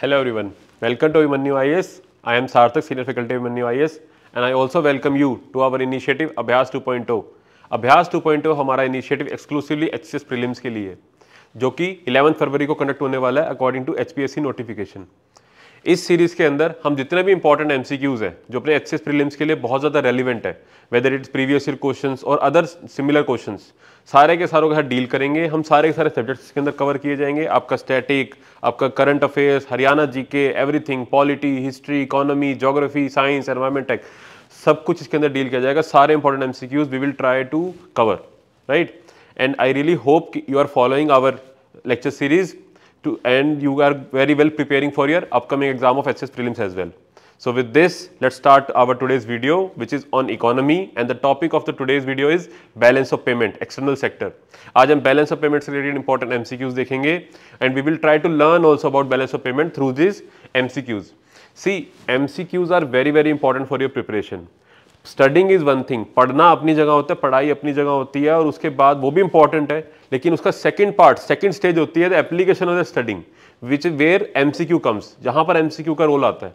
Hello everyone, welcome to Abhimanyu IS. I am Sarthak, Senior Faculty of Abhimanyu IS and I also welcome you to our initiative Abhyas 2.0. अभ्यास 2.0 हमारा initiative exclusively H prelims के लिए जो कि 11 फरवरी को conduct होने वाला है अकॉर्डिंग टू एच नोटिफिकेशन इस सीरीज के अंदर हम जितने भी इंपॉर्टेंट एम हैं जो अपने एक्सेस प्रीलिम्स के लिए बहुत ज़्यादा रेलिवेंट है whether it's previous year question और अदर सिमिलर क्वेश्चन सारे के सारों के साथ डील करेंगे हम सारे के सारे सब्जेक्ट्स के अंदर कवर किए जाएंगे आपका स्टैटिक आपका current affairs Haryana GK everything polity history economy geography science environment tech सब कुछ इसके अंदर डील किया जाएगा सारे important M C Qs we will try to cover right and I really hope you are following our lecture series to, and you are very well preparing for your upcoming exam of HS prelims as well. So with this, let's start our today's video, which is on economy and the topic of the today's video is balance of payment, external sector. आज हम balance of payments related important MCQs देखेंगे and we will try to learn also about balance of payment through these MCQs. See, MCQs are very very important for your preparation. Studying is one thing पढ़ना अपनी जगह होता है पढ़ाई अपनी जगह होती है और उसके बाद वो भी इंपॉर्टेंट है लेकिन उसका सेकंड पार्ट सेकंड स्टेज होती है the application of the studying which where M C Q comes जहां पर एम सी क्यू का रोल आता है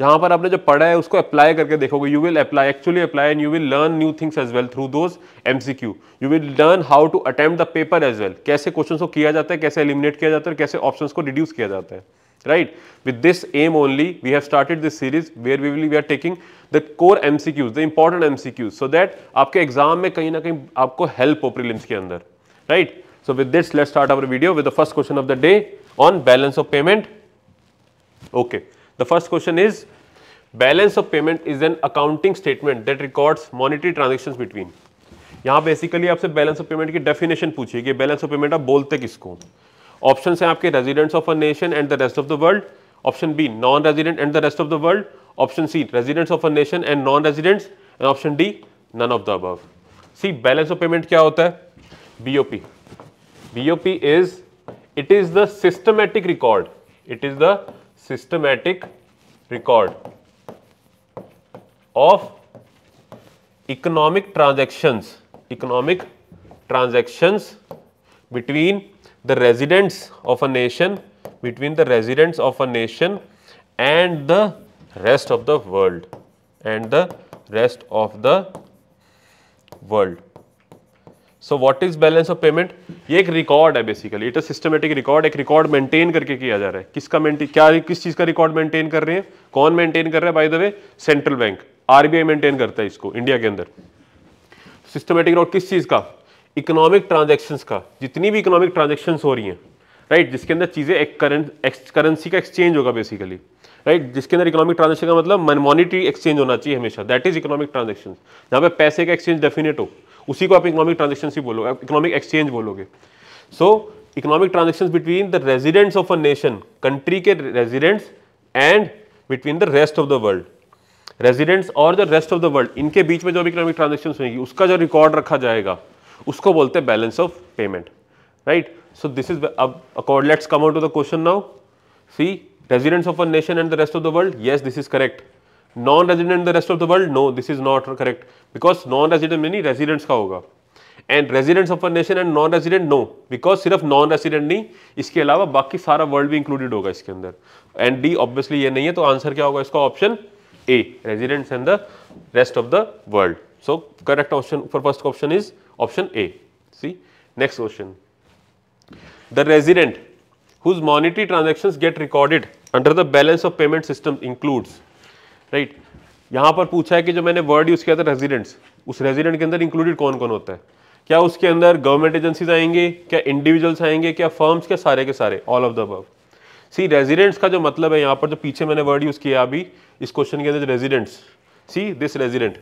जहां पर आपने जो पढ़ा है उसको अप्लाई करके देखोगे you will apply actually apply and you will learn new things as well through those M C Q you will learn how to attempt the paper as well कैसे क्वेश्चन को किया जाता है कैसे एलिमिनेट किया जाता है कैसे ऑप्शन को रिड्यूस किया जाता है right with this aim only we have started this series where we will we are taking the core mcqs the important mcqs so that aapke exam mein kahin na kahin aapko help ho prelims ke andar right so with this let's start our video with the first question of the day on balance of payment okay the first question is balance of payment is an accounting statement that records monetary transactions between यहाँ basically आपसे balance of payment की definition पूछिए कि balance of payment आप बोलते किसको option है आपके residents of a nation and the rest of the world option B non resident and the rest of the world option C residents of a nation and non residents and option D none of the above see balance of payment क्या होता है BOP BOP is it is the systematic record it is the systematic record of economic transaction economic transactions between the residents of a nation between the residents of a nation and the rest of the world and the rest of the world so what is balance of payment ये एक record है basically it a systematic record एक record maintain करके किया जा रहा है किसका मेंटेन क्या किस चीज का रिकॉर्ड मेंटेन कर रहे हैं कौन मेंटेन कर रहा है by the way central bank RBI maintain करता है इसको इंडिया के अंदर सिस्टमेटिक रिकॉर्ड किस चीज का इकोनॉमिक ट्रांजेक्शन्स का जितनी भी इकोनॉमिक ट्रांजेक्शन्स हो रही हैं राइट जिसके अंदर चीज़ें एक करंट करेंसी का एक्सचेंज होगा बेसिकली राइट जिसके अंदर इकोनॉमिक ट्रांजेक्शन का मतलब मॉनिटरी एक्सचेंज होना चाहिए हमेशा दैट इज इकोनॉमिक ट्रांजेक्शन जहाँ पे पैसे का एक्सचेंज डेफिनेट हो उसी को आप इकोनॉमिक ट्रांजेक्शन ही बोलोगे इकोनॉमिक एक्सचेंज बोलोगे so economic transaction between the residents of a nation country के residents and between the rest of the world residents और the rest of the world इनके बीच में जो इकोनॉमिक ट्रांजेक्शन होगी उसका जो रिकॉर्ड रखा जाएगा उसको बोलते हैं balance of payment right so this is about accord let's come out to the question now see residents of a nation and the rest of the world yes this is correct non resident the rest of the world no this is not correct because non resident meaning residents का होगा and residents of a nation and non resident no because सिर्फ non resident नहीं इसके अलावा बाकी सारा world भी included होगा इसके अंदर एंड डी ऑब्वियसली ये नहीं है तो आंसर क्या होगा इसका option A residents and the rest of the world so correct option for first option is option A see next question the resident whose monetary transaction get recorded under the balance of payment system includes right यहां पर पूछा है कि जो मैंने word use किया था residents उस रेजिडेंट के अंदर इंक्लूडेड कौन कौन होता है क्या उसके अंदर गवर्नमेंट एजेंसीज आएंगे क्या इंडिविजुअल्स आएंगे क्या फर्म्स क्या सारे के सारे all of the above see residents का जो मतलब है यहाँ पर जो पीछे मैंने वर्ड यूज़ किया अभी इस क्वेश्चन के अंदर residents see this resident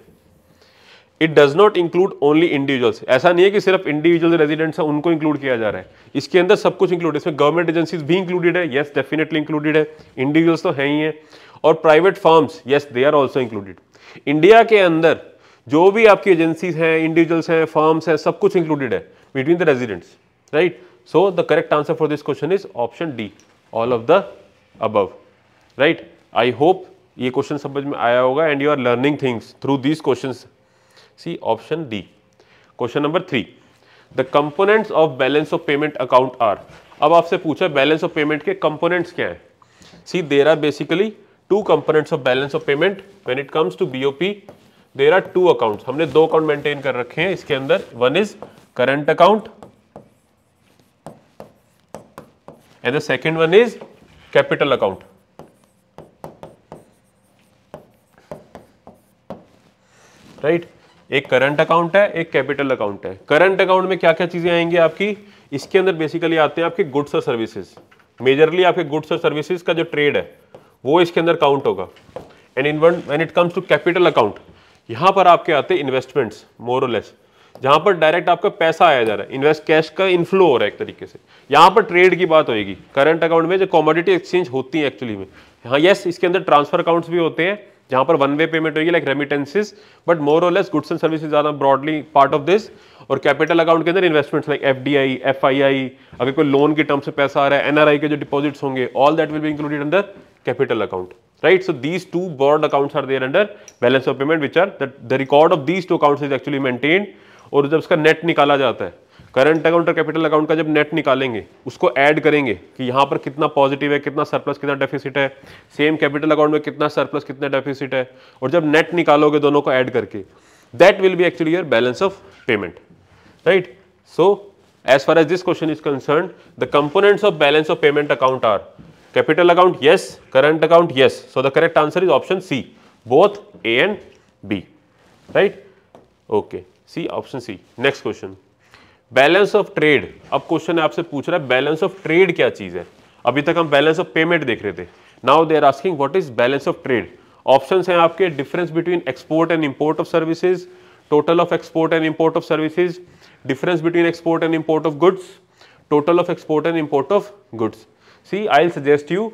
it does not include only individuals ऐसा नहीं है कि सिर्फ इंडिविजुअल रेजिडेंट्स हैं उनको इंक्लूड किया जा रहा है इसके अंदर सब कुछ इंक्लूड इसमें गवर्नमेंट एजेंसीज भी इंक्लूडेड है येस डेफिनेटली इंक्लूडेड है इंडिविजुअल्स तो हैं ही है और private forms yes they are also included India के अंदर जो भी आपकी एजेंसीज हैं इंडिविजुअल्स हैं फॉर्म्स हैं सब कुछ इंक्लूडेड है between the residents right so the correct answer for this question is option D all of the above right I hope ये क्वेश्चन समझ में आया होगा and you are learning things through these question see option D question number three the components of balance of payment account are अब आपसे पूछा balance of payment के components क्या हैं see there are basically two components of balance of payment when it comes to BOP there are two accounts हमने दो account maintain कर रखे हैं इसके अंदर one is current account and the second one is capital account right right? एक current account है एक कैपिटल अकाउंट है करंट अकाउंट में क्या क्या चीज़ें आएंगी आपकी इसके अंदर बेसिकली आते हैं आपके गुड्स और सर्विसेज मेजरली आपके गुड्स और सर्विसेज का जो ट्रेड है वो इसके अंदर काउंट होगा and in one when it comes to capital account यहाँ पर आपके आते हैं इन्वेस्टमेंट्स मोर लेस जहाँ पर डायरेक्ट आपका पैसा आया जा रहा है इन्वेस्ट कैश का इन्फ्लो हो रहा है एक तरीके से यहाँ पर ट्रेड की बात होगी करंट अकाउंट में जो कॉमोडिटी एक्सचेंज होती है एक्चुअली में हाँ यस इसके अंदर ट्रांसफर अकाउंट्स भी होते हैं जहाँ पर वन वे पेमेंट होगी लाइक रेमिटेंसिस बट मोर और लेस गुड्स एंड सर्विस ज़्यादा ब्रॉडली पार्ट ऑफ दिस और कैपिटल अकाउंट के अंदर investments like F D I F I I अगर कोई लोन के टर्म से पैसा आ रहा है एनआरआई के जो डिपॉजिट्स होंगे ऑल दैट विल भी included under capital account right so these two both accounts are there under balance of payment which are the record of these two two is actually maintain और जब उसका net निकाला जाता है current account और capital account का जब net निकालेंगे उसको ऐड करेंगे कि यहाँ पर कितना पॉजिटिव है कितना सरप्लस कितना डेफिसिट है सेम कैपिटल अकाउंट में कितना सरप्लस कितना डेफिसिट है और जब नेट निकालोगे दोनों को ऐड करके that will be actually your balance of payment right so as far as this question is concern the components of balance of payment account are capital account yes current account yes so the correct answer is option C both A and B right okay C option C next question balance of trade अब question आपसे पूछ रहा है balance of trade क्या चीज़ है अभी तक हम बैलेंस ऑफ पेमेंट देख रहे थे now they are asking what is balance of trade options हैं आपके difference between export and import of services total of export and import of services difference between export and import of goods total of export and import of goods see I suggest you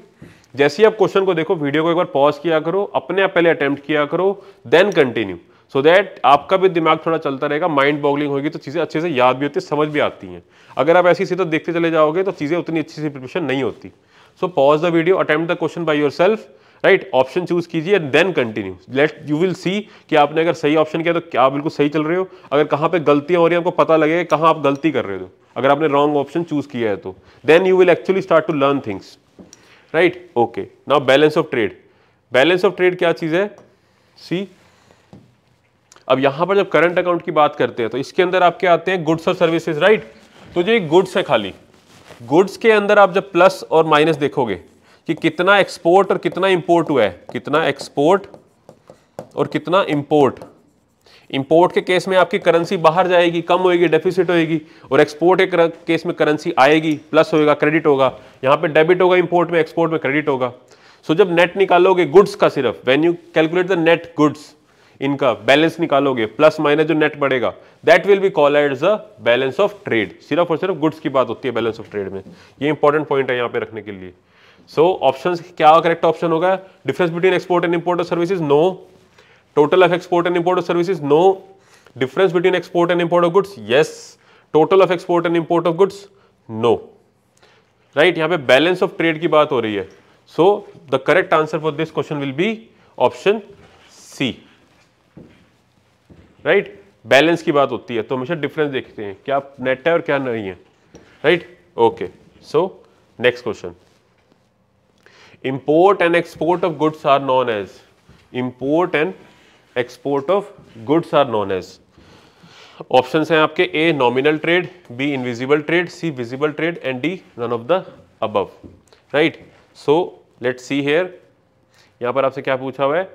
जैसे ही आप question को देखो video को एक बार pause किया करो अपने आप पहले अटेम्प्ट किया करो then continue so so that आपका भी दिमाग थोड़ा चलता रहेगा माइंड बॉगलिंग होगी तो चीज़ें अच्छे से याद भी होती है समझ भी आती हैं अगर आप ऐसी सीधा देखते चले जाओगे तो चीज़ें उतनी अच्छी से प्रिपरेशन नहीं होती so pause the video attempt the question by yourself right option choose कीजिए and then continue let you will see कि आपने अगर सही ऑप्शन किया तो क्या बिल्कुल सही चल रहे हो अगर कहाँ पे गलतियाँ हो रही हैं आपको पता लगेगा कहाँ आप गलती कर रहे हो अगर आपने रॉन्ग ऑप्शन चूज किया है तो then you will actually start to learn things right okay now balance of trade balance of trade क्या चीज़ है सी अब यहां पर जब करंट अकाउंट की बात करते हैं तो इसके अंदर आपके आते हैं गुड्स और सर्विसेज राइट तो ये गुड्स है खाली गुड्स के अंदर आप जब प्लस और माइनस देखोगे कि कितना एक्सपोर्ट और कितना इंपोर्ट हुआ है कितना एक्सपोर्ट और कितना इंपोर्ट इंपोर्ट के केस में आपकी करेंसी बाहर जाएगी कम होएगी डेफिसिट होएगी और एक्सपोर्ट के केस में करेंसी आएगी प्लस होएगा क्रेडिट होगा यहां पे डेबिट होगा इंपोर्ट में एक्सपोर्ट में क्रेडिट होगा सो so, जब नेट निकालोगे गुड्स का सिर्फ when you calculate the net goods इनका बैलेंस निकालोगे प्लस माइनस जो नेट बढ़ेगा that will be called balance of trade सिर्फ और सिर्फ गुड्स की बात होती है बैलेंस ऑफ ट्रेड में ये इंपॉर्टेंट पॉइंट है यहाँ पे रखने के लिए सो so, ऑप्शन क्या करेक्ट ऑप्शन होगा difference between export and import services no total of export and import services no difference between export and import of goods yes total of export and import of goods no right यहाँ पे balance of trade की बात हो रही है so the correct answer for this question will be option C right balance की बात होती है तो हमेशा डिफरेंस देखते हैं क्या नेट है और क्या नहीं है right okay so next question import and export of goods are known as import and export of goods are known as option हैं आपके A nominal trade B invisible trade C visible trade and D none of the above right so let see here यहां पर आपसे क्या पूछा हुआ है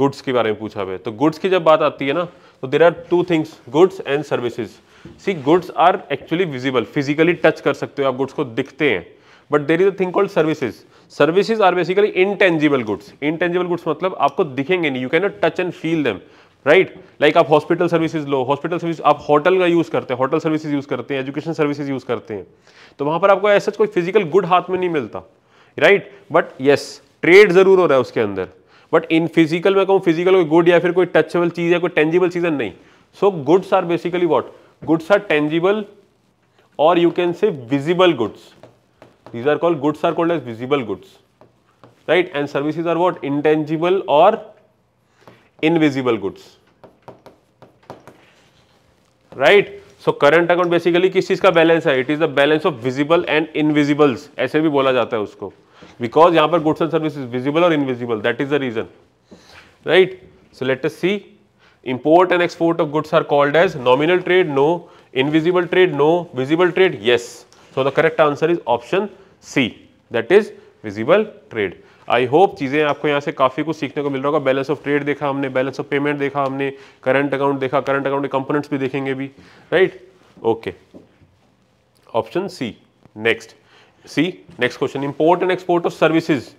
goods के बारे में पूछा हुआ है तो गुड्स की जब बात आती है ना तो there are two things goods and services see goods are actually visible physically touch कर सकते हो आप गुड्स को दिखते हैं but there is a thing called services services are basically intangible goods intangible goods मतलब आपको दिखेंगे नहीं you can not touch and feel them right like आप हॉस्पिटल सर्विसेज लो हॉस्पिटल सर्विस आप होटल का यूज़ करते हैं होटल सर्विसेज यूज़ करते हैं एजुकेशन सर्विसेज यूज़ करते हैं तो वहां पर आपको ऐसा कोई फिजिकल गुड हाथ में नहीं मिलता राइट बट येस ट्रेड ज़रूर हो रहा है उसके अंदर बट इन फिजिकल मैं कहूँ फिजिकल कोई गुड या फिर कोई टचेबल चीज है कोई टेंजिबल चीज है नहीं so goods are basically what goods are tangible और you can say visible goods these are called goods are called as visible goods right and services are what intangible और invisible goods right so current account basically किस चीज का balance है it is the balance of visible and invisibles ऐसे भी बोला जाता है उसको बिकॉज यहां पर goods and service is visible और invisible that is the reason right so let us see import and export of goods are called as nominal trade no invisible trade no visible trade yes so the correct answer is option C that is visible trade I hope चीज़ें आपको यहाँ से काफ़ी कुछ सीखने को मिल रहा होगा बैलेंस ऑफ ट्रेड देखा हमने बैलेंस ऑफ पेमेंट देखा हमने करंट अकाउंट देखा करंट अकाउंट के कंपोनेंट्स भी देखेंगे भी right okay option C next C next question import and export of services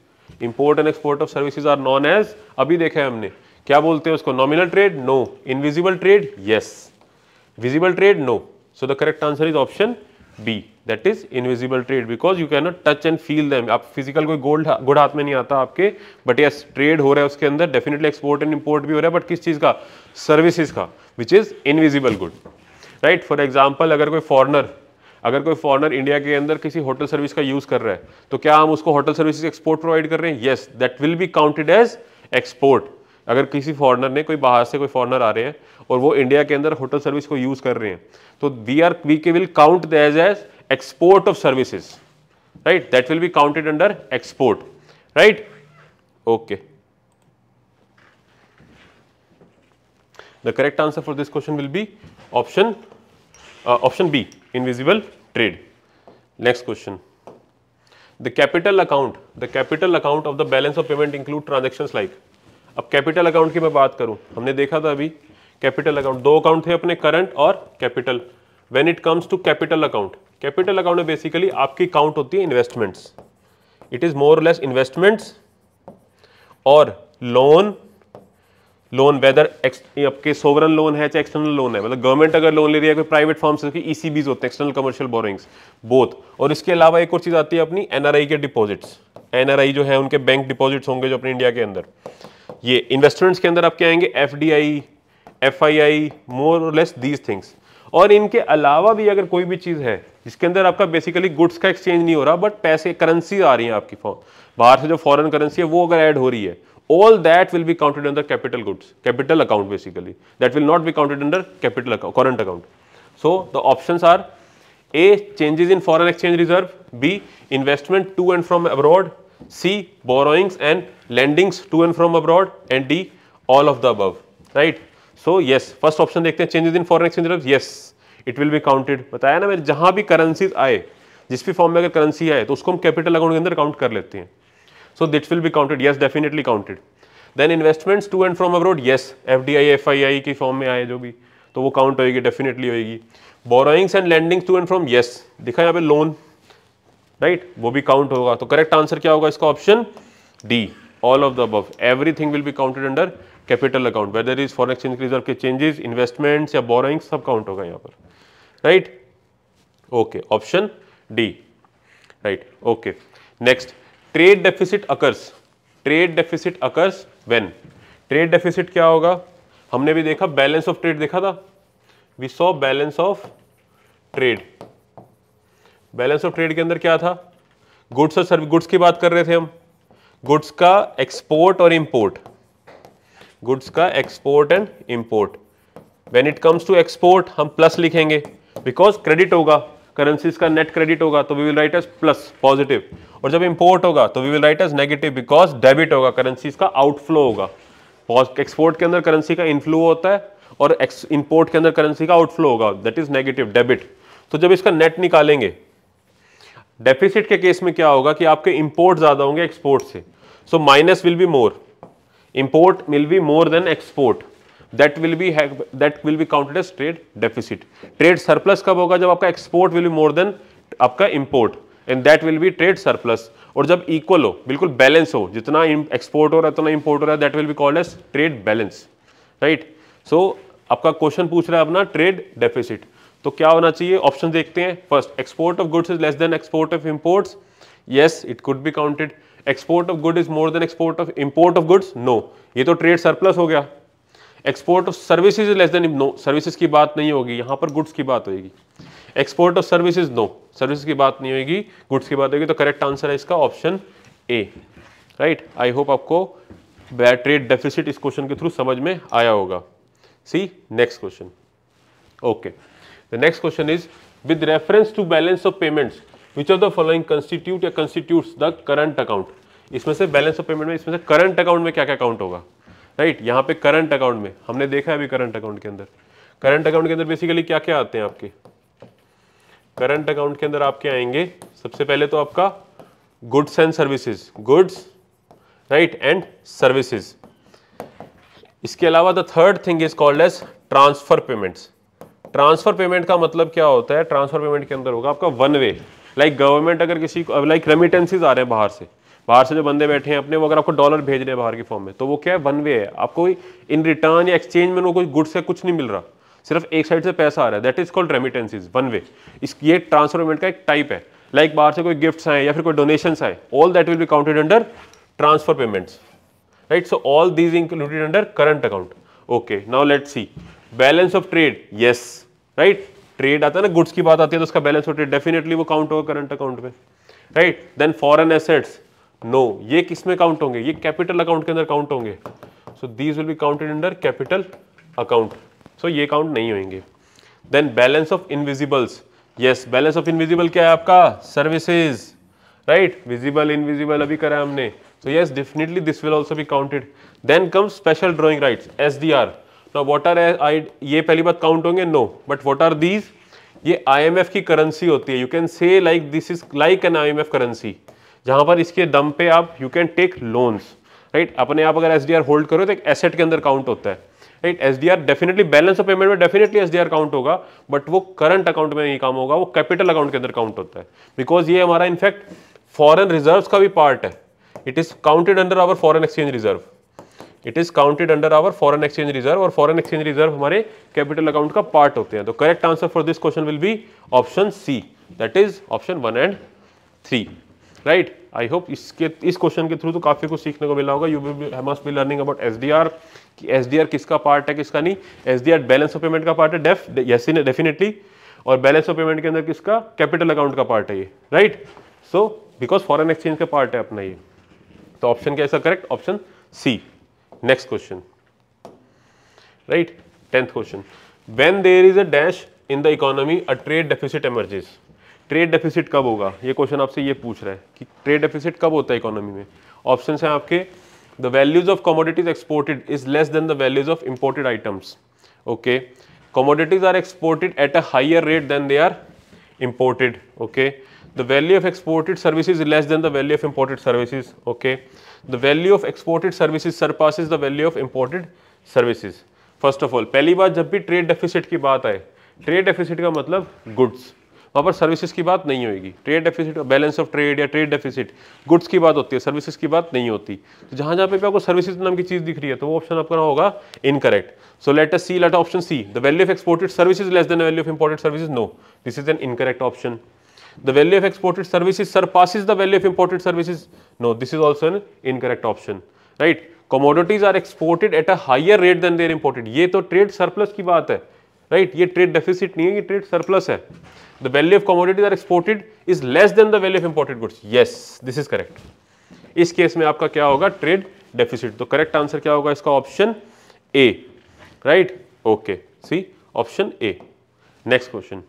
import and export of services are known as अभी देखा है हमने क्या बोलते हैं उसको nominal trade no invisible trade yes visible trade no so the correct answer is option B that is invisible trade because you can not touch and feel them आप physical कोई गोल्ड गुड़ हाथ में नहीं आता आपके but yes trade हो रहा है उसके अंदर डेफिनेटली एक्सपोर्ट एंड इम्पोर्ट भी हो रहा है बट किस चीज़ का सर्विसेज का which is invisible good right for example अगर कोई फॉरनर अगर कोई फॉरनर इंडिया के अंदर किसी होटल सर्विस का यूज कर रहा है तो क्या हम उसको होटल सर्विस एक्सपोर्ट प्रोवाइड कर रहे हैं yes that will be counted as export अगर किसी फॉरनर ने कोई बाहर से कोई फॉरनर आ रहे हैं और वो इंडिया के अंदर होटल सर्विस को यूज कर रहे हैं तो वी आर वी के will count as as export of services right that will be counted under export right okay the correct answer for this question will be option option B invisible trade next question the capital account the capital account of the balance of payment include transaction like अब capital account की मैं बात करूं हमने देखा था अभी capital account दो अकाउंट थे अपने करंट और capital when it comes to capital account capital account में बेसिकली आपकी अकाउंट होती है investments it is more less investments और लोन लोन वेदर आपके सोवरन लोन है चाहे एक्सटर्नल लोन है मतलब गवर्नमेंट अगर लोन ले रही है कोई प्राइवेट फॉर्म से ईसीबीज होते हैं एक्सटर्नल कमर्शियल बोरिंग्स बोथ और इसके अलावा एक और चीज़ आती है अपनी एनआरआई के डिपॉजिट्स एनआरआई जो है उनके बैंक डिपॉजिट्स होंगे जो अपने इंडिया के अंदर ये इन्वेस्टमेंट्स के अंदर आपके आएंगे F D I F I I more और लेस दीज थिंग्स और इनके अलावा भी अगर कोई भी चीज़ है जिसके अंदर आपका बेसिकली गुड्स का एक्सचेंज नहीं हो रहा बट पैसे करेंसी आ रही है आपकी फॉर्म बाहर से जो फॉरन करेंसी है वो अगर ऐड हो रही है all that will be counted under capital goods, capital account basically. That will not be counted under capital account, current account. So the options are A. Changes in foreign exchange reserve, B. Investment to and from abroad, C. Borrowings and lendings to and from abroad and D. All of the above, right. So yes, first option dekhte hain changes in foreign exchange reserve yes, it will be counted. bataya na mere jahan bhi currencies aaye jis bhi form mein agar currency aaye to usko hum capital account ke andar count kar lete hain So that will be counted. Yes, definitely counted. Then investments to and from abroad yes F D I F I I की form में आए जो भी तो वो count होएगी definitely होएगी borrowings and lendings to and from yes दिखा यहाँ पे लोन राइट वो भी काउंट होगा तो करेक्ट आंसर क्या होगा इसका option D all of the above everything will be counted under capital account whether is for exchange reserve के चेंजेस इन्वेस्टमेंट्स या बोरोइंग्स सब काउंट होगा यहाँ पर right okay option D right okay next trade deficit occurs trade deficit occurs when trade deficit क्या होगा हमने भी देखा बैलेंस ऑफ ट्रेड देखा था we saw balance of trade balance of trade के अंदर क्या था गुड्स और सर्विस गुड्स की बात कर रहे थे हम गुड्स का एक्सपोर्ट और इंपोर्ट गुड्स का export and import when it comes to export हम प्लस लिखेंगे बिकॉज क्रेडिट होगा करेंसीज का नेट क्रेडिट होगा तो we will write as plus positive और जब इंपोर्ट होगा तो we will write as negative because debit होगा करेंसीज का आउटफ्लो होगा एक्सपोर्ट के अंदर करेंसी का इनफ्लो होता है और इंपोर्ट के अंदर करेंसी का आउटफ्लो होगा दैट इज नेगेटिव डेबिट तो जब इसका नेट निकालेंगे डेफिसिट के केस में क्या होगा कि आपके इंपोर्ट ज्यादा होंगे एक्सपोर्ट से so minus will be more import will be more than export that will be that will be counted as trade deficit trade surplus कब होगा जब आपका export will be more than आपका import and that will be trade surplus और जब equal हो बिल्कुल balance हो जितना एक्सपोर्ट हो रहा है उतना इम्पोर्ट हो रहा है that will be called as trade balance right so आपका क्वेश्चन पूछ रहा है अपना ट्रेड डेफिसिट तो क्या होना चाहिए ऑप्शन देखते हैं first export of goods is less than export of imports yes it could be counted export of good is more than export of import of goods no ये तो ट्रेड सरप्लस हो गया export of services is less than no services की बात नहीं होगी यहाँ पर गुड्स की बात होगी export of services no service की बात नहीं होगी गुड्स की बात होगी तो करेक्ट आंसर है इसका option A right I hope आपको बैड ट्रेड डेफिसिट इस क्वेश्चन के थ्रू समझ में आया होगा see next question okay the next question is with reference to balance of payments which of the following constitute या कंस्टिट्यूट द करंट अकाउंट इसमें से बैलेंस ऑफ पेमेंट में इसमें से करंट अकाउंट में क्या क्या अकाउंट होगा राइट यहाँ पे करंट अकाउंट में हमने देखा है अभी करंट अकाउंट के अंदर करंट अकाउंट के अंदर बेसिकली क्या क्या आते हैं आपके करंट अकाउंट के अंदर आपके आएंगे सबसे पहले तो आपका goods and services goods right and services इसके अलावा the third thing is called as transfer payments transfer payment का मतलब क्या होता है ट्रांसफर पेमेंट के अंदर होगा आपका वन वे लाइक गवर्नमेंट अगर किसी को लाइक रेमिटेंसेज आ रहे हैं बाहर से बाहर से जो बंदे बैठे हैं अपने वो अगर आपको डॉलर भेज रहे हैं बाहर की फॉर्म में तो वो क्या है वन वे है आपको इन रिटर्न या एक्सचेंज में कोई गुड्स से कुछ नहीं मिल रहा सिर्फ एक साइड से पैसा आ रहा है that is called remittances one way is ये ट्रांसफरमेंट का एक टाइप है लाइक like बाहर से कोई गिफ्ट्स आए या फिर कोई डोनेशंस आए all that will be counted under transfer payments right so all these included under current account okay now let see balance of trade yes right trade आता है ना गुड्स की बात आती है तो उसका बैलेंस ऑफ ट्रेड डेफिनेटली वो काउंट होगा करंट अकाउंट में right then foreign assets no no. ये किस में काउंट होंगे ये कैपिटल अकाउंट के अंदर काउंट होंगे so these will be counted under capital account so ये काउंट नहीं होंगे then balance of invisibles yes balance of invisible क्या है आपका सर्विसेज राइट विजिबल इनविजिबल अभी करा हमने so yes definitely this will also भी counted then come special drawing right S D R no what are आई ये पहली बात काउंट होंगे no but what are these ये आई एम एफ की करेंसी होती है you can say like this is like an I M F currency जहाँ पर इसके दम पे आप you can take loans right अपने आप अगर एस होल्ड करो तो एक एसेट के अंदर काउंट होता है right yes definitely balance of payment में डेफिनेटली एस काउंट होगा बट वो करंट अकाउंट में नहीं काम होगा वो कैपिटल अकाउंट के अंदर काउंट होता है बिकॉज ये हमारा इनफैक्ट फॉरन रिजर्व का भी पार्ट है it is counted under our foreign exchange reserve it is counted under our foreign exchange reserve और फॉरन एक्सचेंज रिजर्व हमारे कैपिटल अकाउंट का पार्ट होते हैं तो correct answer for this question will be option C that is option one and three right I hope इसके इस question के through तो काफ़ी कुछ सीखने को मिला होगा you must be learning about S D R कि एस डी आर किसका पार्ट है किसका नहीं S D R balance of payment का पार्ट है डेफ यस डेफिनेटली और बैलेंस ऑफ पेमेंट के अंदर किसका कैपिटल अकाउंट का पार्ट है ये right so because foreign exchange का पार्ट है अपना ये तो ऑप्शन क्या ऐसा correct option C next question right tenth question when there is a dash in the economy a trade deficit emerges trade deficit कब होगा ये क्वेश्चन आपसे ये पूछ रहा है कि ट्रेड डेफिसिट कब होता है इकोनॉमी में ऑप्शन हैं आपके the values of commodities exported is less than the values of imported items okay commodities are exported at a higher rate than they are imported okay the value of exported service is less than the value of imported services okay the value of exported services surpass is the value of imported services first of all पहली बार जब भी trade deficit की बात आए trade deficit का मतलब goods वहाँ पर सर्विसेज की बात नहीं होगी ट्रेड डेफिसिट और बैलेंस ऑफ ट्रेड या ट्रेड डेफिसिट गुड्स की बात होती है सर्विसेज की बात नहीं होती तो जहाँ जहाँ पे भी आपको सर्विसेज नाम की चीज़ दिख रही है तो वो ऑप्शन आपका ना होगा incorrect so let us see let option C the value of exported services less than value of imported service no this is an incorrect option the value of exported services surpass is the value of imported services no this is also an incorrect option right commodities are exported at a higher rate than they're imported ये तो trade surplus की बात है right ये trade deficit नहीं है ये trade surplus है the value of commodities are exported is less than the value of imported goods yes this is correct इस केस में आपका क्या होगा ट्रेड डेफिसिट तो करेक्ट आंसर क्या होगा इसका option A right okay C option A next question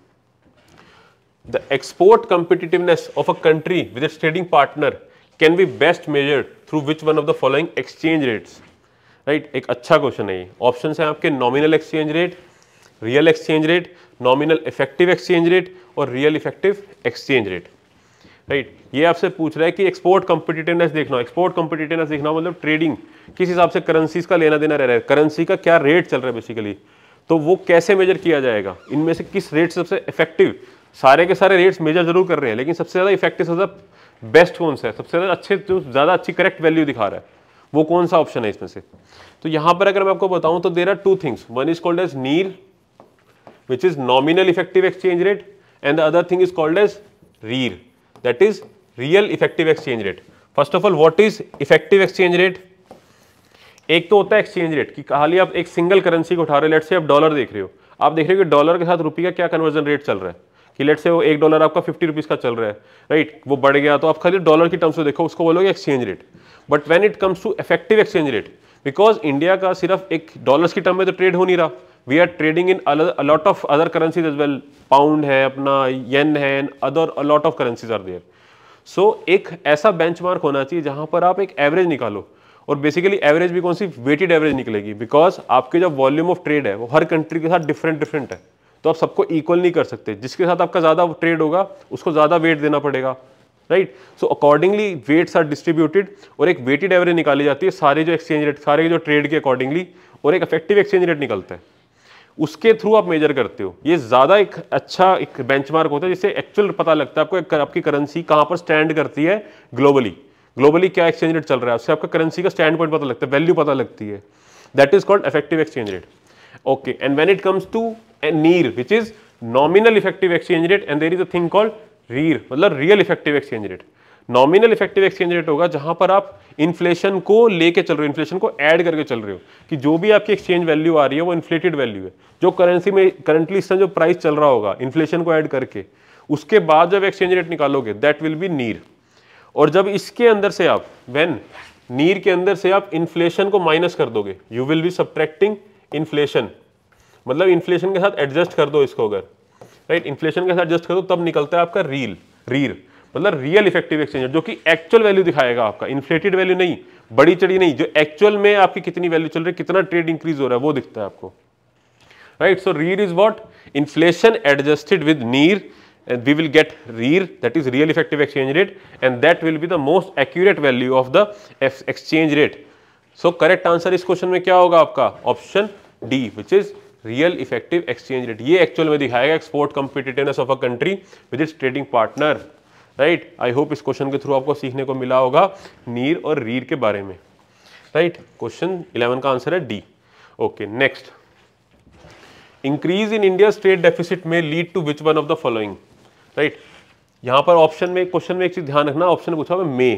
the export competitiveness of a country with its trading partner can be best measure through which one of the following exchange rates right एक अच्छा question है ये option है आपके nominal exchange rate real exchange rate nominal effective exchange rate और real effective exchange rate right ये आपसे पूछ रहा है कि एक्सपोर्ट कॉम्पिटिटिवनेस देखना एक्सपोर्ट कॉम्पिटिटिवनेस देखना मतलब ट्रेडिंग किस हिसाब से करेंसीज का लेना देना रह रहा है करेंसी का क्या रेट चल रहा है बेसिकली तो वो कैसे मेजर किया जाएगा इनमें से किस रेट सबसे इफेक्टिव सारे के सारे रेट्स मेजर जरूर कर रहे हैं लेकिन सबसे ज़्यादा इफेक्टिव सबसे बेस्ट कौन सा है सबसे ज़्यादा अच्छे जो ज़्यादा अच्छी करेक्ट वैल्यू दिखा रहा है वो कौन सा ऑप्शन है इसमें से तो यहाँ पर अगर मैं आपको बताऊँ तो there are two things one is called as NEER which is nominal effective exchange rate and the other thing is called as REER that is real effective exchange rate. First of all what is effective exchange rate? एक तो होता है exchange rate कि कहा आप एक single currency को उठा रहे हो लेट से आप डॉलर देख रहे हो आप देख रहे हो कि डॉलर के साथ रुपये का क्या कन्वर्जन रेट चल रहा है कि लेट से वो एक डॉलर आपका फिफ्टी रुपीज़ का चल रहा है राइट वो बढ़ गया तो आप खाली डॉलर की टर्म्स में देखो उसको बोलोगे exchange rate but when it comes to effective exchange rate because India का सिर्फ एक डॉलर की टर्म में तो ट्रेड हो नहीं रहा we are trading in a lot of other currencies as well pound है अपना येन है other a lot of currencies are there so एक ऐसा मार्क होना चाहिए जहां पर आप एक एवरेज निकालो और बेसिकली एवरेज भी कौन सी वेटेड एवरेज निकलेगी बिकॉज आपके जो वॉल्यूम ऑफ ट्रेड है वो हर कंट्री के साथ डिफरेंट डिफरेंट है तो आप सबको इक्वल नहीं कर सकते जिसके साथ आपका ज़्यादा ट्रेड होगा उसको ज़्यादा वेट देना पड़ेगा right so accordingly weights are distributed और एक वेटेड एवरेज निकाली जाती है सारे जो एक्सचेंज रेट सारे जो ट्रेड के अकॉर्डिंगली और एक इफेक्टिव एक्सचेंज रेट निकलता है उसके थ्रू आप मेजर करते हो ये ज़्यादा एक अच्छा एक बेंचमार्क होता है जिससे एक्चुअल पता लगता है आपको आपकी करेंसी कहाँ पर स्टैंड करती है ग्लोबली ग्लोबली क्या एक्सचेंज रेट चल रहा है उससे आपका करेंसी का स्टैंड पॉइंट पता लगता है वैल्यू पता लगती है that is called effective exchange rate and when it comes to a NEER which is nominal effective exchange rate and there is a thing called REER मतलब real effective exchange rate nominal effective exchange rate होगा जहां पर आप inflation को लेके चल रहे हो इन्फ्लेशन को ऐड करके चल रहे हो कि जो भी आपकी एक्सचेंज वैल्यू आ रही है वो इन्फ्लेटेड वैल्यू है जो करेंसी में करंटली इस समय जो प्राइस चल रहा होगा इन्फ्लेशन को ऐड करके उसके बाद जब एक्सचेंज रेट निकालोगे दैट विल बी नीर और जब इसके अंदर से आप वेन नीर के अंदर से आप इन्फ्लेशन को माइनस कर दोगे you will be subtracting inflation मतलब इन्फ्लेशन के साथ एडजस्ट कर दो इसको अगर राइट right? इन्फ्लेशन के साथ एडजस्ट कर दो तब निकलता है आपका रील रीर मतलब रियल इफेक्टिव एक्सचेंज जो कि एक्चुअल वैल्यू दिखाएगा आपका इन्फ्लेटेड वैल्यू नहीं बड़ी चढ़ी नहीं जो एक्चुअल में आपकी कितनी वैल्यू चल रही है कितना ट्रेड इंक्रीज हो रहा है वो दिखता है आपको right so REER is what inflation adjusted with NEER we will get REER that is real effective exchange rate and that will be the most accurate value of the exchange rate so correct answer इस question में क्या होगा आपका option D which is real effective exchange rate ये actual में दिखाएगा export competitiveness of a country with its trading partner right I hope इस question के थ्रू आपको सीखने को मिला होगा नीर और रीर के बारे में राइट क्वेश्चन इलेवन का आंसर है D okay next increase in India state deficit में lead to which one of the following right यहां पर ऑप्शन में क्वेश्चन में एक चीज़ ध्यान रखना ऑप्शन पूछा हुआ मे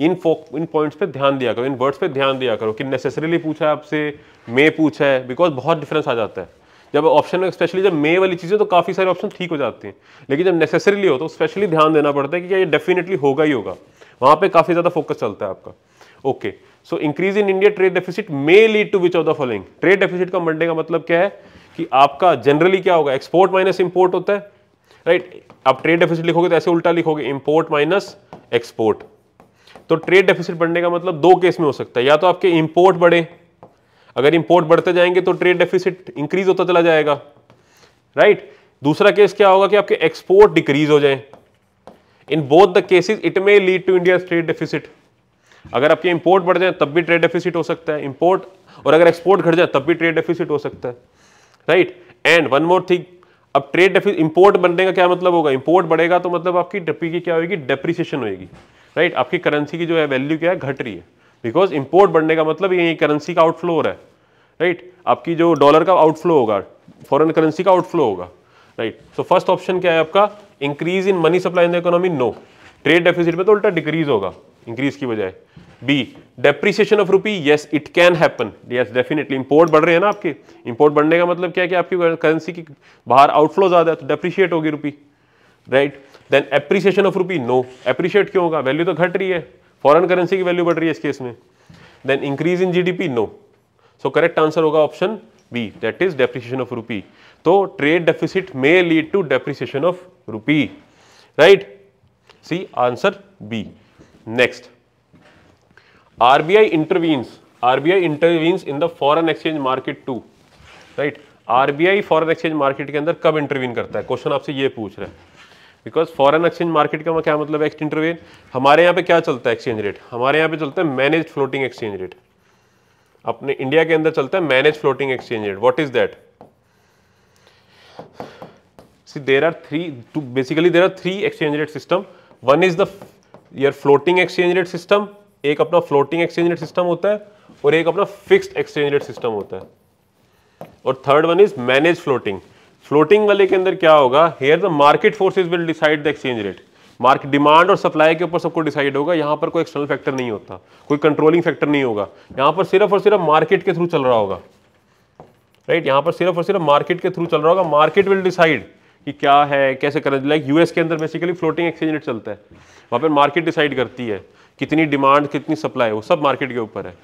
इन इन पॉइंट्स पे ध्यान दिया करो इन वर्ड्स पे ध्यान दिया करो कि नेसेसरीली पूछा है आपसे मे पूछा है बिकॉज बहुत डिफरेंस आ जाता है जब ऑप्शन में स्पेशली जब मे वाली चीज़ें तो काफ़ी सारे ऑप्शन ठीक हो जाते हैं लेकिन जब नेसेसरीली हो तो स्पेशली ध्यान देना पड़ता है कि क्या ये डेफिनेटली होगा ही होगा वहाँ पे काफ़ी ज़्यादा फोकस चलता है आपका okay so increase in India trade deficit may lead to which of the following trade deficit का मंडे का मतलब क्या है कि आपका जनरली क्या होगा एक्सपोर्ट माइनस इंपोर्ट होता है राइट right? आप ट्रेड डेफिसिट लिखोगे तो ऐसे उल्टा लिखोगे इम्पोर्ट माइनस एक्सपोर्ट तो ट्रेड डेफिसिट बढ़ने का मतलब दो केस में हो सकता है या तो आपके इम्पोर्ट बढ़े अगर इंपोर्ट बढ़ते जाएंगे तो ट्रेड डेफिसिट इंक्रीज होता चला जाएगा राइट right? दूसरा केस क्या होगा कि आपके एक्सपोर्ट डिक्रीज हो जाए in both the cases it may lead to India trade deficit अगर आपके इंपोर्ट बढ़ जाए तब भी ट्रेड डेफिसिट हो सकता है इंपोर्ट और अगर एक्सपोर्ट घट जाए तब भी ट्रेड डेफिसिट हो सकता है right and one more thing अब ट्रेड डेफिसिट इंपोर्ट बनने का क्या मतलब होगा इंपोर्ट बढ़ेगा तो मतलब आपकी डपी की क्या होगी डेप्रिसिएशन होगी राइट आपकी करेंसी की जो है वैल्यू क्या है घट रही है बिकॉज इम्पोर्ट बढ़ने का मतलब यही करेंसी का आउटफ्लो हो रहा है राइट right? आपकी जो डॉलर का आउटफ्लो होगा फॉरेन करेंसी का आउटफ्लो होगा राइट सो फर्स्ट ऑप्शन क्या है आपका increase in money supply in the economy no trade deficit में तो उल्टा डिक्रीज होगा इंक्रीज की बजाय B depreciation of rupee yes it can happen yes definitely import बढ़ रहे हैं ना आपके इंपोर्ट बढ़ने का मतलब क्या है कि आपकी करेंसी की बाहर आउटफ्लो ज्यादा है तो डेप्रिशिएट होगी rupee right then appreciation of rupee no appreciate क्यों होगा वैल्यू तो घट रही है फॉरेन करेंसी की वैल्यू बढ़ रही है इस केस में then increase in GDP no so correct answer होगा option B that is depreciation of rupee तो trade deficit may lead to depreciation of rupee right see answer B next RBI intervenes RBI intervenes in the foreign exchange market to right RBI foreign exchange market के अंदर कब intervene करता है question आपसे ये पूछ रहा है बिकॉज फॉरन एक्सचेंज मार्केट का क्या मतलब है एक्सचेंज रेट हमारे यहाँ पे क्या चलता है एक्सचेंज रेट हमारे यहाँ पे चलता है मैनेज फ्लोटिंग एक्सचेंज रेट अपने इंडिया के अंदर चलता है manage floating exchange rate what is that see there are three two basically there are three exchange rate system one is the year floating exchange rate system एक अपना floating exchange rate system होता है और एक अपना fixed exchange rate system होता है और third one is manage floating floating वाले के अंदर क्या होगा here the market forces will decide the exchange rate market demand और सप्लाई के ऊपर सबको डिसाइड होगा यहाँ पर कोई एक्सटर्नल फैक्टर नहीं होता कोई कंट्रोलिंग फैक्टर नहीं होगा यहाँ पर सिर्फ और सिर्फ मार्केट के थ्रू चल रहा होगा राइट यहाँ पर सिर्फ और सिर्फ मार्केट के थ्रू चल रहा होगा मार्केट विल डिसाइड कि क्या है कैसे करें लाइक यूएस के अंदर बेसिकली फ्लोटिंग एक्सचेंज रेट चलता है वहाँ पर मार्केट डिसाइड करती है कितनी डिमांड कितनी सप्लाई वो सब मार्केट के ऊपर है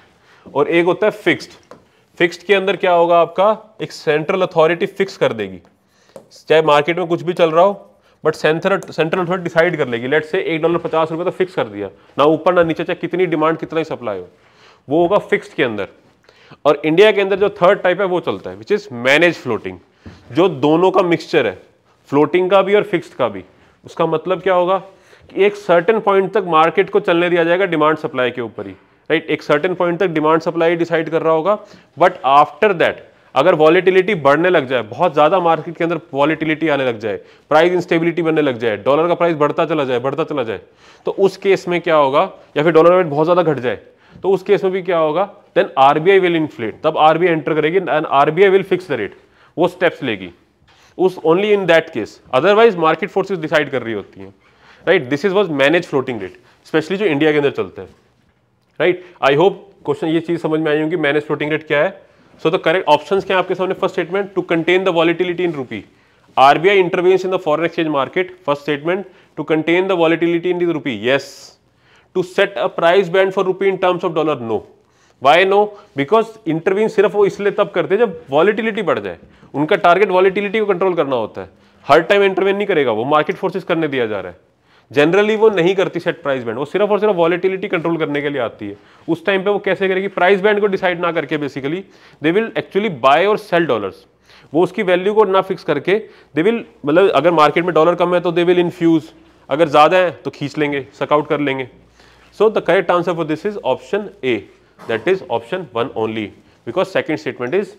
और एक होता है फिक्स्ड फिक्स्ड के अंदर क्या होगा आपका एक सेंट्रल अथॉरिटी फिक्स कर देगी चाहे मार्केट में कुछ भी चल रहा हो but central central authority decide कर लेगी लेट से एक डॉलर पचास रुपये तो फिक्स कर दिया ना ऊपर ना नीचे चाहे कितनी डिमांड कितना ही सप्लाई हो वो होगा फिक्स के अंदर और इंडिया के अंदर जो थर्ड टाइप है वो चलता है विच इज़ मैनेज फ्लोटिंग जो दोनों का मिक्सचर है फ्लोटिंग का भी और फिक्स का भी उसका मतलब क्या होगा कि एक सर्टेन पॉइंट तक मार्केट को चलने दिया जाएगा डिमांड सप्लाई के ऊपर ही राइट right? एक सर्टेन पॉइंट तक डिमांड सप्लाई डिसाइड कर रहा होगा बट आफ्टर दैट अगर वॉलिटिलिटी बढ़ने लग जाए बहुत ज़्यादा मार्केट के अंदर वॉलीटिलिटी आने लग जाए प्राइस इंस्टेबिलिटी बनने लग जाए डॉलर का प्राइस बढ़ता चला जाए बढ़ता चला जाए तो उस केस में क्या होगा या फिर डॉलर रेट बहुत ज़्यादा घट जाए तो उस केस में भी क्या होगा देन आरबीआई विल इन्फ्लेट तब आरबीआई एंटर करेगी and RBI will fix the rate वो स्टेप्स लेगी उस only in that case otherwise market forces decide कर रही होती हैं right this is was manage floating rate specially जो इंडिया के अंदर चलते हैं राइट आई होप क्वेश्चन ये चीज़ समझ में आई होगी मैनेज फ्लोटिंग रेट क्या है सो द करेक्ट ऑप्शन क्या आपके सामने first statement to contain the volatility in rupee RBI intervenes in the foreign exchange market first statement to contain the volatility in rupee yes to set a price band for rupee in terms of dollar no why no because intervene सिर्फ वो इसलिए तब करते जब volatility बढ़ जाए उनका target volatility को कंट्रोल करना होता है हर टाइम इंटरव्यू नहीं करेगा वो मार्केट फोर्सेस करने दिया जा रहा है जनरली वो नहीं करती सेट प्राइस बैंड वो सिर्फ और सिर्फ वॉलीटिलिटी कंट्रोल करने के लिए आती है उस टाइम पे वो कैसे करेगी प्राइस बैंड को डिसाइड ना करके basically they will actually buy और सेल डॉलर्स वो उसकी वैल्यू को ना फिक्स करके दे विल मतलब अगर मार्केट में डॉलर कम है तो दे विल इन्फ्यूज़ अगर ज़्यादा है तो खींच लेंगे सकआउट कर लेंगे so the correct answer for this is option A that is option one only because second statement is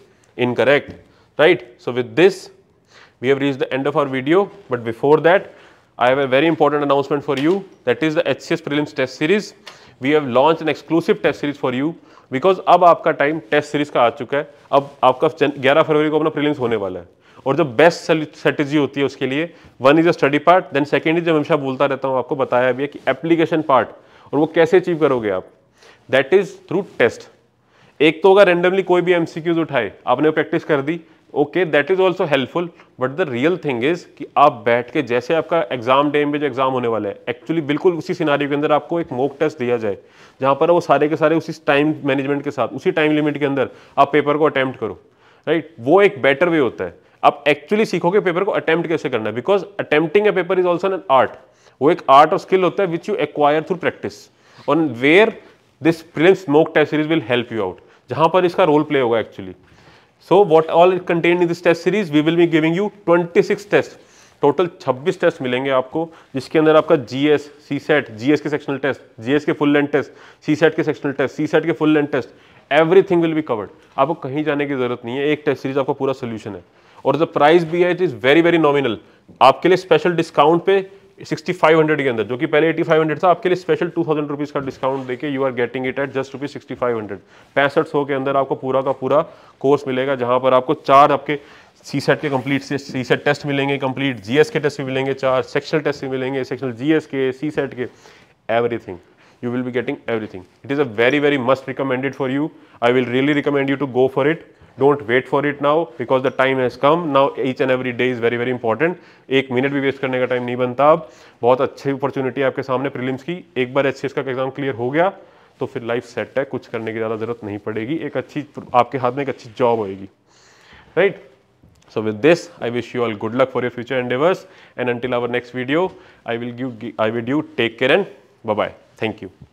incorrect right so with this we have reached the end of our video but before that I have a very important announcement for you that is the HCS prelims test series. We have launched an exclusive test series for you because अब आपका time test series का आ चुका है अब आपका ग्यारह फरवरी को अपना प्रीलिम्स होने वाला है और जो बेस्ट स्ट्रेटेजी होती है उसके लिए one is a study part then second is जब हमेशा बोलता रहता हूँ आपको बताया भी है कि एप्लीकेशन पार्ट और वो कैसे अचीव करोगे आप दैट इज थ्रू टेस्ट एक तो होगा रेंडमली कोई भी क्यूज उठाए आपने प्रैक्टिस कर दी okay that is also helpful but the real thing is कि आप बैठ के जैसे आपका एग्जाम डे में जो एग्जाम होने वाला है एक्चुअली बिल्कुल उसी सिनारी के अंदर आपको एक मॉक टेस्ट दिया जाए जहां पर वो सारे के सारे उसी टाइम मैनेजमेंट के साथ उसी टाइम लिमिट के अंदर आप पेपर को अटैम्प्ट करो राइट right? वो एक बेटर वे होता है आप एक्चुअली सीखोगे पेपर को अटैम्प्ट कैसे करना है because attempting a paper is also an art वो एक आर्ट और स्किल होता है which you acquire through practice on where this Prince mock test series will help you out जहां पर इसका रोल प्ले होगा actually so what all contained in this test series we will be giving you 26 test total 26 test मिलेंगे आपको जिसके अंदर आपका GS CSAT GS के सेक्शनल टेस्ट जीएस के full length test CSAT के sectional test CSAT के full length test everything will be covered आपको कहीं जाने की जरूरत नहीं है एक टेस्ट सीरीज आपका पूरा सोल्यूशन है और द प्राइस भी है it is very very nominal आपके लिए स्पेशल डिस्काउंट पे 6500 के अंदर जो कि पहले 8500 था आपके लिए स्पेशल 2000 रुपीस का डिस्काउंट देके you are getting it at just rupees sixty five hundred पैंसठ सौ के अंदर आपको पूरा का पूरा कोर्स मिलेगा जहां पर आपको चार आपके सी सेट के कंप्लीट सी सेट टेस्ट मिलेंगे कंप्लीट जी के टेस्ट भी मिलेंगे चार सेक्शनल टेस्ट भी मिलेंगे सेक्शनल जी के सी सेट के everything you will be getting everything. It is a very very must recommended for you I will really recommend you to go for it don't wait for it now because the time has come now each and every day is very very important एक minute भी waste करने का time नहीं बनता अब बहुत अच्छी opportunity है आपके सामने प्रिलिम्स की एक बार एच का एग्जाम क्लियर हो गया तो फिर लाइफ सेट है कुछ करने की ज़्यादा ज़रूरत नहीं पड़ेगी एक अच्छी आपके हाथ में एक अच्छी जॉब होएगी right so with this I wish you all good luck for your future endeavors and until our next video I will give I will you take care and bye thank you